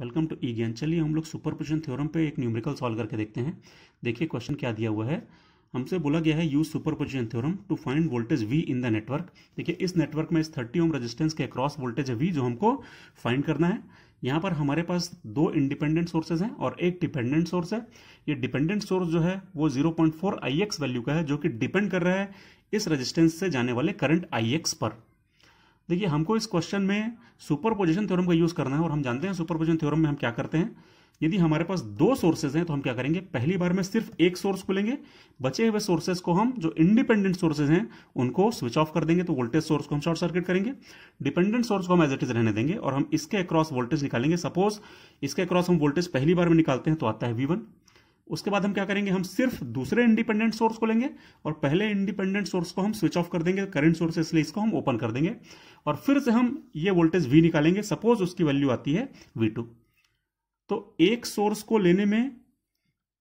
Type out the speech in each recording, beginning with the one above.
welcome to E e ज्ञान चलिए हम लोग सुपर पोजिशन थ्योरम पे एक न्यूमेरिकल सॉल्व करके देखते हैं देखिए क्वेश्चन क्या दिया हुआ है हमसे बोला गया है use superposition theorem to find voltage V in the network देखिए इस नेटवर्क में इस थर्टी ओम रेजिस्टेंस के अक्रॉस वोल्टेज है वी जो हमको फाइंड करना है यहाँ पर हमारे पास दो इंडिपेंडेंट सोर्सेज हैं और एक डिपेंडेंट सोर्स है ये डिपेंडेंट सोर्स जो है वो जीरो पॉइंट वैल्यू का है जो कि डिपेंड कर रहा है इस रजिस्टेंस से जाने वाले करंट आई पर देखिए हमको इस क्वेश्चन में सुपर पोजिशन थ्योरम का यूज करना है और हम जानते हैं सुपर पोजिशन थ्योरम में हम क्या करते हैं यदि हमारे पास दो सोर्सेज हैं तो हम क्या करेंगे पहली बार में सिर्फ एक सोर्स को लेंगे बचे हुए सोर्सेज को हम जो इंडिपेंडेंट सोर्सेज हैं उनको स्विच ऑफ कर देंगे तो वोल्टेज सोर्स को हम शॉर्ट सर्किट करेंगे डिपेंडेंट सोर्स को हम एज इट इज रहने देंगे और हम इसके अक्रॉस वोल्टेज निकालेंगे सपोज इसके अक्रॉस हम वोल्टेज पहली बार में निकालते हैं तो आता है वी वन उसके बाद हम क्या करेंगे हम सिर्फ दूसरे इंडिपेंडेंट सोर्स को लेंगे और पहले इंडिपेंडेंट सोर्स को हम स्विच ऑफ कर देंगे करंट सोर्स है इसलिए इसको हम ओपन कर देंगे और फिर से हम ये वोल्टेज वी निकालेंगे सपोज उसकी वैल्यू आती है वी टू तो एक सोर्स को लेने में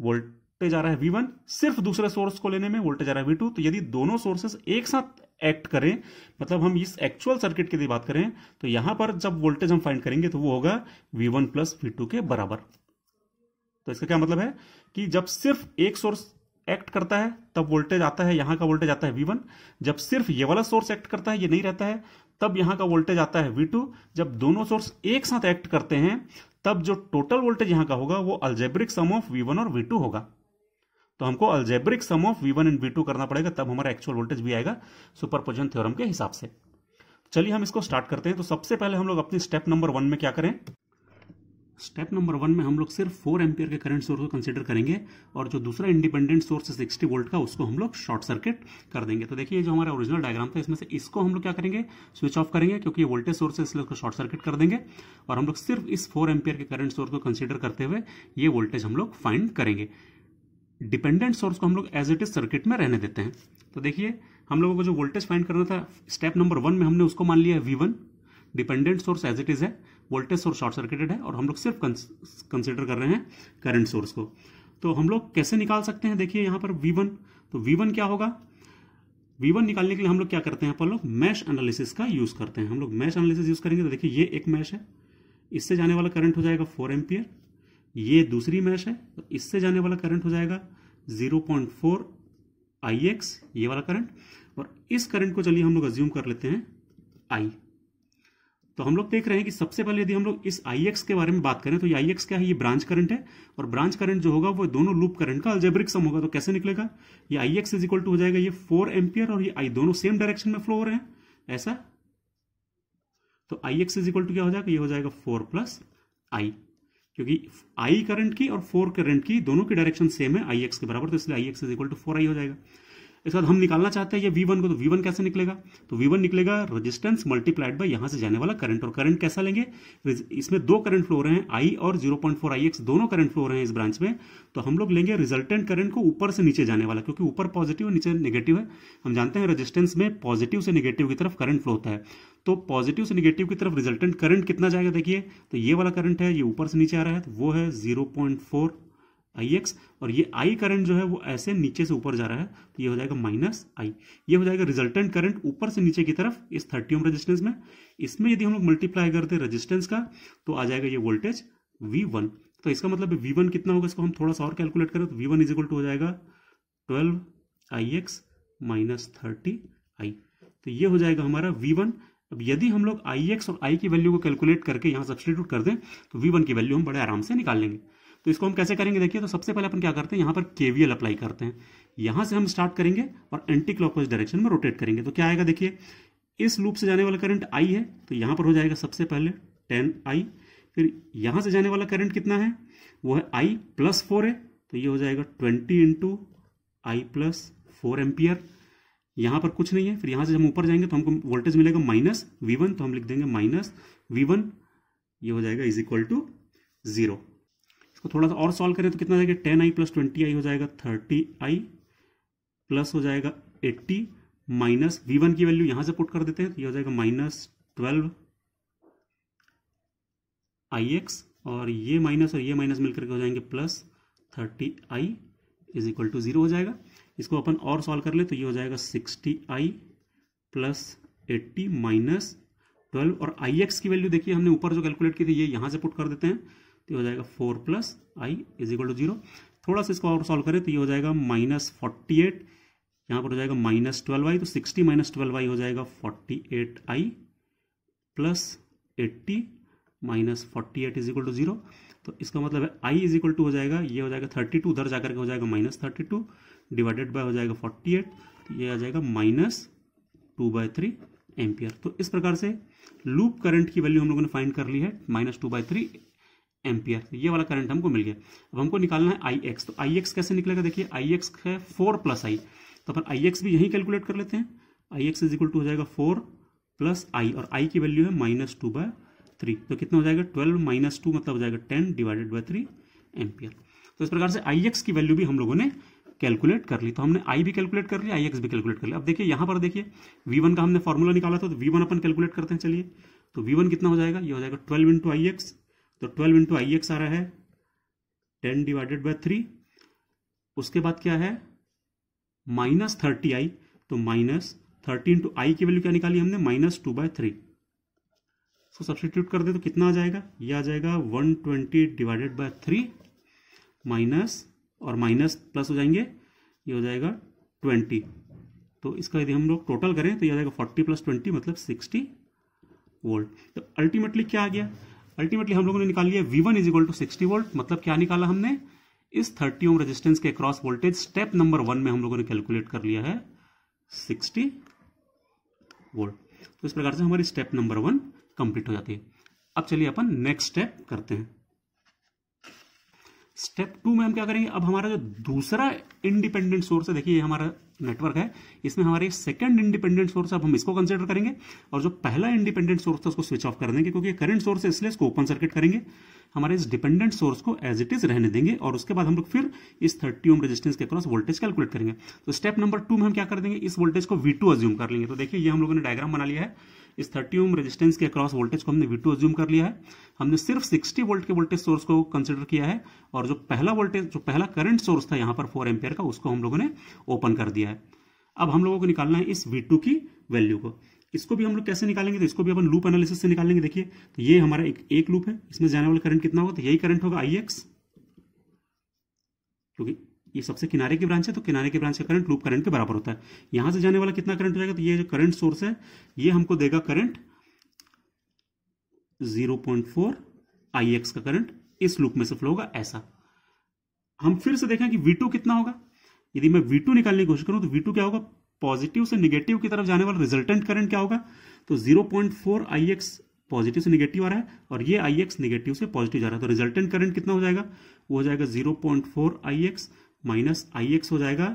वोल्टेज आ रहा है वी वन सिर्फ दूसरे सोर्स को लेने में वोल्टेज आ रहा है वी टू तो यदि दोनों सोर्सेस एक साथ एक्ट करें मतलब हम इस एक्चुअल सर्किट की बात करें तो यहां पर जब वोल्टेज हम फाइंड करेंगे तो वो होगा V one plus V two के बराबर तो इसका क्या मतलब है कि जब सिर्फ एक सोर्स एक्ट करता है तब वोल्टेज आता है यहां का वोल्टेज आता है V1 जब सिर्फ ये वाला सोर्स एक्ट करता है ये नहीं रहता है तब यहां का वोल्टेज आता है V2 जब दोनों सोर्स एक साथ एक्ट करते हैं तब जो टोटल वोल्टेज यहां का होगा वो अल्जेब्रिक सम ऑफ V1 और V2 होगा तो हमको algebraic sum of V1 and V2 करना पड़ेगा तब हमारा एक्चुअल वोल्टेज भी आएगा सुपरपोजन थ्योरम के हिसाब से चलिए हम इसको स्टार्ट करते हैं तो सबसे पहले हम लोग अपनी स्टेप नंबर वन में क्या करें स्टेप नंबर वन में हम लोग सिर्फ फोर एम्पियर के करंट सोर्स को कंसिडर करेंगे और जो दूसरा इंडिपेंडेंट सोर्स है सिक्सटी वोल्ट का उसको हम लोग शॉर्ट सर्किट कर देंगे तो देखिए जो हमारा ओरिजिनल डायग्राम था इसमें से इसको हम लोग क्या करेंगे स्विच ऑफ करेंगे क्योंकि ये वोल्टेज सोर्स है इसलिए उसको शॉर्ट सर्किट कर देंगे और हम लोग सिर्फ इस फोर एम्पियर के करंट सोर्स को कंसिडर करते हुए ये वोल्टेज हम लोग फाइंड करेंगे डिपेंडेंट सोर्स को हम लोग एज इट इज सर्किट में रहने देते हैं तो देखिए हम लोगों को जो वोल्टेज फाइंड करना था स्टेप नंबर वन में हमने उसको मान लिया V one dependent source as it is है वोल्टेज सोर्स शॉर्ट सर्किटेड है और हम लोग सिर्फ कंसिडर कर रहे हैं करंट सोर्स को तो हम लोग कैसे निकाल सकते हैं देखिए यहाँ पर वी वन तो वी वन क्या होगा वी वन निकालने के लिए हम लोग क्या करते हैं पर लोग मैश एनालिसिस का यूज़ करते हैं हम लोग मैश एनालिसिस यूज़ करेंगे तो देखिए ये एक मैश है इससे जाने वाला करंट हो जाएगा फोर एम्पियर ये दूसरी मैश है तो इससे जाने वाला करंट हो जाएगा zero point four i x ये वाला करंट और इस करंट को चलिए हम लोग अज्यूम कर लेते हैं आई तो हम लोग देख रहे हैं कि सबसे पहले यदि हम लोग इस आई के बारे में बात करें तो ये आई क्या है ये ब्रांच करंट है और ब्रांच करंट जो होगा वो दोनों लूप करंट का अल्जेब्रिक सम होगा तो कैसे निकलेगा ये i x is equal to हो जाएगा ये फोर एम्पियर और ये आई दोनों सेम डायरेक्शन में फ्लो हो रहे हैं ऐसा तो आई एक्स इज इक्वल टू क्या हो जाएगा ये हो जाएगा फोर प्लस आई क्योंकि आई करंट की और फोर करंट की दोनों की डायरेक्शन सेम है आई एक्स के बराबर तो इसलिए i x is equal to four i हो जाएगा इसके बाद हम निकालना चाहते हैं ये वी वन को तो वी वन कैसे निकलेगा तो वी वन निकलेगा रजिस्टेंस मल्टीप्लाइड बाई यहाँ से जाने वाला करंट और करंट कैसा लेंगे इसमें दो करंट फ्लो रहे हैं आई और zero point four i x दोनों करंट फ्लो रहे हैं इस ब्रांच में तो हम लोग लेंगे रिजल्टेंट करंट को ऊपर से नीचे जाने वाला क्योंकि ऊपर पॉजिटिव और नीचे निगेटिव है हम जानते हैं रजिस्टेंस में पॉजिटिव से निगेटिव की तरफ करंट फ्लो होता है तो पॉजिटिव से निगेटिव की तरफ रिजल्टेंट करंट कितना जाएगा देखिए तो ये वाला करंट है ये ऊपर से नीचे आ रहा है तो वो है zero point four i x और ये आई करंट जो है वो ऐसे नीचे से ऊपर जा रहा है तो ये हो जाएगा माइनस आई ये हो जाएगा रिजल्टेंट करंट ऊपर से नीचे की तरफ इस थर्टी ओम रेजिस्टेंस में इसमें यदि हम लोग मल्टीप्लाई करते हैं रेजिस्टेंस का तो आ जाएगा ये वोल्टेज वी वन तो इसका मतलब वी वन कितना होगा इसको हम थोड़ा सा और कैलकुलेट करें तो V one is equal to हो जाएगा twelve i x minus thirty i तो ये हो जाएगा हमारा वी वन अब यदि हम लोग आई एक्स और आई की वैल्यू को कैलकुलेट करके यहाँ सब्सटीट्यूट कर दें तो वी वन की वैल्यू हम बड़े आराम से निकाल लेंगे तो इसको हम कैसे करेंगे देखिए तो सबसे पहले अपन क्या करते हैं यहाँ पर केवीएल अप्लाई करते हैं यहाँ से हम स्टार्ट करेंगे और एंटी क्लॉकवाइज डायरेक्शन में रोटेट करेंगे तो क्या आएगा देखिए इस लूप से जाने वाला करंट आई है तो यहाँ पर हो जाएगा सबसे पहले टेन आई फिर यहाँ से जाने वाला करंट कितना है वो है आई प्लस फोर है तो ये हो जाएगा twenty into i plus four ampere यहाँ पर कुछ नहीं है फिर यहाँ से हम ऊपर जाएंगे तो हमको वोल्टेज मिलेगा माइनस वी वन तो हम लिख देंगे माइनस वी वन ये हो जाएगा इज इक्वल टू जीरो इसको थोड़ा सा और सॉल्व करें तो कितना जाएगा ten i plus twenty i हो जाएगा थर्टी आई प्लस हो जाएगा एट्टी माइनस वी वन की वैल्यू यहां से पुट कर देते हैं तो ये हो जाएगा माइनस ट्वेल्व आई एक्स और ये माइनस और ये माइनस मिलकर के हो जाएंगे plus thirty i is equal to zero हो जाएगा इसको अपन और सॉल्व कर ले तो ये हो जाएगा sixty i plus eighty minus twelve और आई एक्स की वैल्यू देखिए हमने ऊपर जो कैलकुलेट की थी ये यहाँ से पुट कर देते हैं तो हो जाएगा four plus i is equal to zero थोड़ा सा इसको और सॉल्व करें तो ये हो जाएगा माइनस फोर्टी एट यहाँ पर हो जाएगा माइनस ट्वेल्व आई तो सिक्सटी माइनस ट्वेल्व आई हो जाएगा forty eight i plus eighty minus forty eight is equal to zero तो इसका मतलब है आई इज इक्वल टू हो जाएगा ये हो जाएगा थर्टी टू उधर जाकर के हो जाएगा minus thirty two divided by हो जाएगा फोर्टी एट तो ये आ जाएगा minus two by three ampere तो इस प्रकार से लूप करंट की वैल्यू हम लोगों ने फाइंड कर ली है minus two by three ampere तो ये वाला करंट हमको मिल गया अब हमको निकालना है आई एक्स तो आई एक्स कैसे निकलेगा देखिए आई एक्स है फोर प्लस आई तो अपन आई एक्स भी यहीं कैलकुलेट कर लेते हैं i x is equal to हो जाएगा फोर प्लस आई और आई की वैल्यू है माइनस टू बाय थ्री तो कितना हो जाएगा ट्वेल्व माइनस टू मतलब हो जाएगा ten divided by three ampere तो इस प्रकार से आई एक्स की वैल्यू भी हम लोगों ने कैलकुलेट कर ली तो हमने आई भी कैलकुलेट कर लिया आई एक्स भी कैलकुलेट कर लिया अब देखिए यहाँ पर देखिए वी वन का हमने फॉर्मूला निकाला था तो वी वन अपन कैलकुलेट करते हैं चलिए तो वी वन कितना हो जाएगा ये हो जाएगा ट्वेल्व इंटू आई एक्स तो ट्वेल्व इंटू आई एक्स आ रहा है टेन डिवाइडेड बाय थ्री उसके बाद क्या है माइनस थर्टी आई तो माइनस थर्टी इंटू आई की वैल्यू क्या निकाली हमने minus two by three so substitute कर दे तो कितना आ जाएगा ये आ जाएगा one twenty divided by three minus और माइनस प्लस हो जाएंगे ये हो जाएगा ट्वेंटी तो इसका यदि हम लोग टोटल करें तो यह आ जाएगा फोर्टी प्लस ट्वेंटी मतलब सिक्सटी वोल्ट तो अल्टीमेटली क्या आ गया अल्टीमेटली हम लोगों ने निकाल लिया V one is equal to sixty volt मतलब क्या निकाला हमने इस थर्टी ओम रेजिस्टेंस के across voltage step number one में हम लोगों ने कैलकुलेट कर लिया है सिक्सटी वोल्ट तो इस प्रकार से हमारी स्टेप नंबर वन कंप्लीट हो जाती है अब चलिए अपन नेक्स्ट स्टेप करते हैं स्टेप टू में हम क्या करेंगे अब हमारा जो दूसरा इंडिपेंडेंट सोर्स है देखिए ये हमारा नेटवर्क है इसमें हमारे सेकंड इंडिपेंडेंट सोर्स अब हम इसको कंसिडर करेंगे और जो पहला इंडिपेंडेंट सोर्स था उसको स्विच ऑफ कर देंगे क्योंकि करंट सोर्स है इसलिए इसको ओपन सर्किट करेंगे हमारे इस डिपेंडेंट सोर्स को एज इट इज रहने देंगे और उसके बाद हम लोग फिर इस थर्टी ओम रेजिस्टेंस के अक्रॉस वोल्टेज कैलकुलेट करेंगे तो स्टेप नंबर टू में हम क्या कर देंगे इस वोल्टेज को वी टू अज्यूम कर लेंगे तो देखिए ये हम लोगों ने डायग्राम बना लिया है इस 30 ओम रेजिस्टेंस के अक्रॉस वोल्टेज को हमने वी टू एज्यूम कर लिया है हमने सिर्फ 60 वोल्ट के वोल्टेज सोर्स को कंसिडर किया है और जो पहला वोल्टेज जो पहला करंट सोर्स था यहाँ पर फोर एम्पेयर का उसको हम लोगों ने ओपन कर दिया है अब हम लोगों को निकालना है इस वी की वैल्यू को इसको भी हम लोग कैसे निकालेंगे तो इसको भी अपन लूप एनालिसिस से निकालेंगे देखिए तो ये हमारा एक एक लूप है इसमें जाने वाला करंट कितना होगा तो यही करंट होगा आई एक्स क्योंकि ये सबसे किनारे की ब्रांच है तो किनारे की ब्रांच का करंट लूप करंट के बराबर होता है यहां से जाने वाला कितना करंट हो जाएगा तो ये जो करंट सोर्स है ये हमको देगा करंट 0.4 ix का करंट इस लूप में से फ्लो होगा ऐसा हम फिर से देखें कि V2 कितना होगा यदि मैं V2 निकालने की कोशिश करूं तो V2 क्या होगा पॉजिटिव से निगेटिव की तरफ जाने वाला रिजल्टेंट करंट क्या होगा तो 0.4 आईएक्स पॉजिटिव से निगेटिव आ रहा है और ये आईएक्स निगेटिव से पॉजिटिव जा रहा है तो रिजल्टेंट करंट कितना हो जाएगा वो हो जाएगा 0.4 आईएक्स माइनस आई एक्स हो जाएगा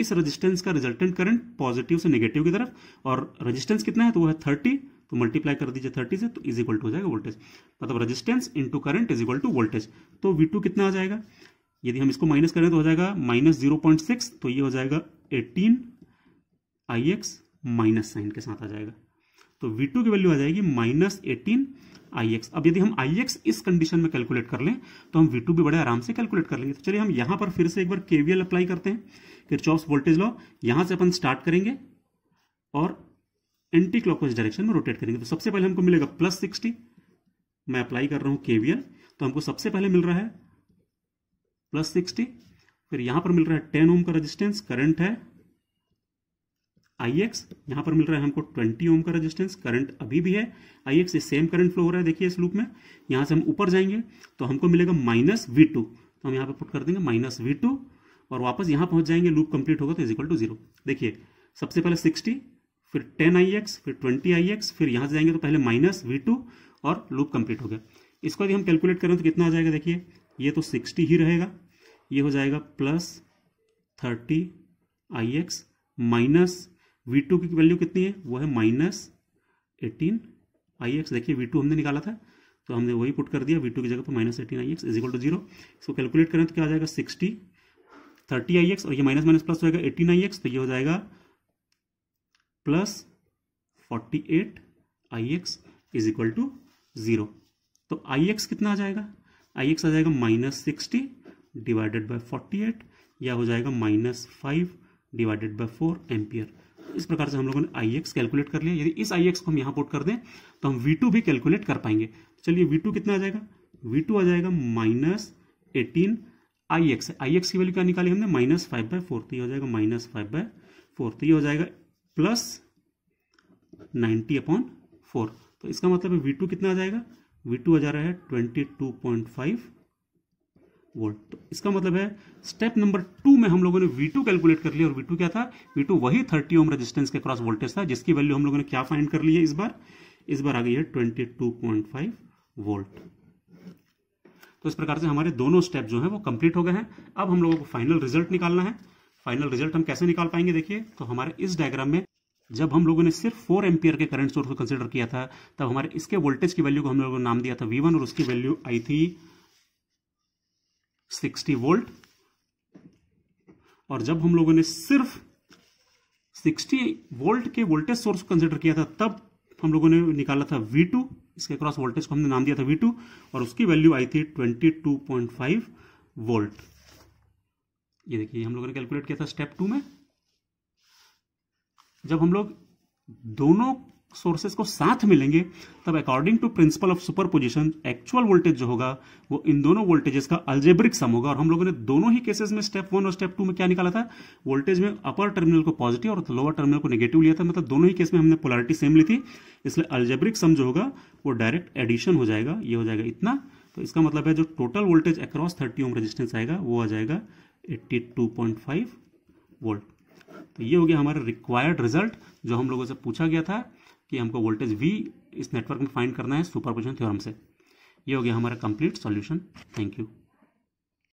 इस रेजिस्टेंस का रिजल्टेंट करंट पॉजिटिव से नेगेटिव की तरफ और रेजिस्टेंस कितना है तो वो है थर्टी तो मल्टीप्लाई कर दीजिए थर्टी से तो इज इक्वल टू हो जाएगा वोल्टेज मतलब resistance into current is equal to voltage तो वी टू कितना आ जाएगा यदि हम इसको माइनस करें तो हो जाएगा माइनस जीरो पॉइंट सिक्स तो ये हो जाएगा eighteen I x minus sign के साथ आ जाएगा तो वी टू की वैल्यू आ जाएगी माइनस एटीन आई एक्स अब यदि हम आई एक्स इस कंडीशन में कैलकुलेट कर लें तो हम वी टू भी बड़े आराम से कैलकुलेट कर लेंगे तो चलिए हम यहां पर फिर से एक बार केवीएल अप्लाई करते हैं फिर किरचॉप्स वोल्टेज लॉ यहां से अपन स्टार्ट करेंगे और एंटी क्लॉकवाइज डायरेक्शन में रोटेट करेंगे तो सबसे पहले हमको मिलेगा प्लस सिक्सटी मैं अप्लाई कर रहा हूं केवीएल तो हमको सबसे पहले मिल रहा है प्लस सिक्सटी फिर यहां पर मिल रहा है टेन ओम का रजिस्टेंस करंट है आई एक्स यहाँ पर मिल रहा है हमको 20 ओम का रेजिस्टेंस करंट अभी भी है I x same current flow हो रहा है देखिए इस लूप में यहाँ से हम ऊपर जाएंगे तो हमको मिलेगा माइनस वी टू तो हम यहाँ पर पुट कर देंगे माइनस वी टू और वापस यहाँ पहुँच जाएंगे लूप कंप्लीट होगा तो इज इक्वल टू जीरो देखिए सबसे पहले सिक्सटी फिर टेन आई एक्स फिर ट्वेंटी आई एक्स फिर यहाँ से जाएंगे तो पहले माइनस वी टू और लूप कंप्लीट हो गया इसको यदि हम कैलकुलेट करें तो कितना आ जाएगा देखिए ये तो सिक्सटी ही रहेगा ये हो जाएगा plus thirty I x minus V2 two की वैल्यू कितनी है वो है माइनस एटीन आई एक्स देखिए V2 हमने निकाला था तो हमने वही पुट कर दिया V2 की जगह पर minus eighteen I x is equal to zero इसको कैलकुलेट करें तो क्या आ जाएगा सिक्सटी थर्टी आई एक्स और ये माइनस माइनस प्लस होएगा एटीन आई एक्स तो ये हो जाएगा plus forty eight I x is equal to zero तो आई एक्स कितना आ जाएगा आई एक्स आ जाएगा minus sixty divided by forty eight या हो जाएगा minus five divided by four ampere इस प्रकार से हम लोगों ने आई एक्स कैलकुलेट कर लिया यदि इस आई एक्स को हम यहाँ पुट कर दें तो हम वी टू भी कैलकुलेट कर पाएंगे चलिए वी टू कितना आ जाएगा वी टू आ जाएगा minus eighteen I x I x की वैल्यू क्या निकाली हमने माइनस फाइव बाय फोर तो ये हो जाएगा माइनस फाइव बाय फोर तो ये हो जाएगा प्लस नाइन्टी अपॉन फोर तो इसका मतलब वी टू कितना आ जाएगा वी टू आ जा रहा है twenty two point five volt तो इसका मतलब है स्टेप नंबर टू में हम लोगों ने V2 कैलकुलेट कर लिया और V2 क्या था V2 वही 30 ओम रेजिस्टेंस के क्रॉस वोल्टेज था जिसकी वैल्यू हम लोगों ने क्या फाइंड कर ली है इस बार इस बार आ गई है 22.5 वोल्ट तो इस प्रकार से हमारे दोनों स्टेप जो है वो कंप्लीट हो गए हैं अब हम लोगों को फाइनल रिजल्ट निकालना है फाइनल रिजल्ट हम कैसे निकाल पाएंगे देखिए तो हमारे इस डायग्राम में जब हम लोगों ने सिर्फ फोर एम्पियर के करंट सोर्स को कंसिडर किया था तब हमारे इसके वोल्टेज की वैल्यू को हम लोगों ने नाम दिया था वी वन और उसकी वैल्यू आई थी 60 वोल्ट और जब हम लोगों ने सिर्फ 60 वोल्ट के वोल्टेज सोर्स को कंसिडर किया था तब हम लोगों ने निकाला था V2 इसके क्रॉस वोल्टेज को हमने नाम दिया था V2 और उसकी वैल्यू आई थी 22.5 वोल्ट ये देखिए हम लोगों ने कैलकुलेट किया था स्टेप टू में जब हम लोग दोनों सोर्सेस को साथ मिलेंगे तब according to principle of superposition actual voltage जो होगा वो इन दोनों वोल्टेजेस का अल्जेब्रिक सम होगा और हम लोगों ने दोनों ही केसेस में स्टेप वन और स्टेप टू में क्या निकाला था वोल्टेज में अपर टर्मिनल को पॉजिटिव और लोअर टर्मिनल को नेगेटिव लिया था मतलब दोनों ही केस में हमने पोलरिटी सेम ली थी इसलिए अल्जेब्रिक सम जो होगा वो डायरेक्ट एडिशन हो जाएगा ये हो जाएगा इतना तो इसका मतलब है जो total voltage across thirty ohm resistance आएगा वो आ जाएगा eighty two point five volt तो ये हो गया हमारा रिक्वायर्ड रिजल्ट जो हम लोगों से पूछा गया था कि हमको वोल्टेज वी इस नेटवर्क में फाइंड करना है सुपर पोजिशन थ्योरम से ये हो गया हमारा कंप्लीट सॉल्यूशन थैंक यू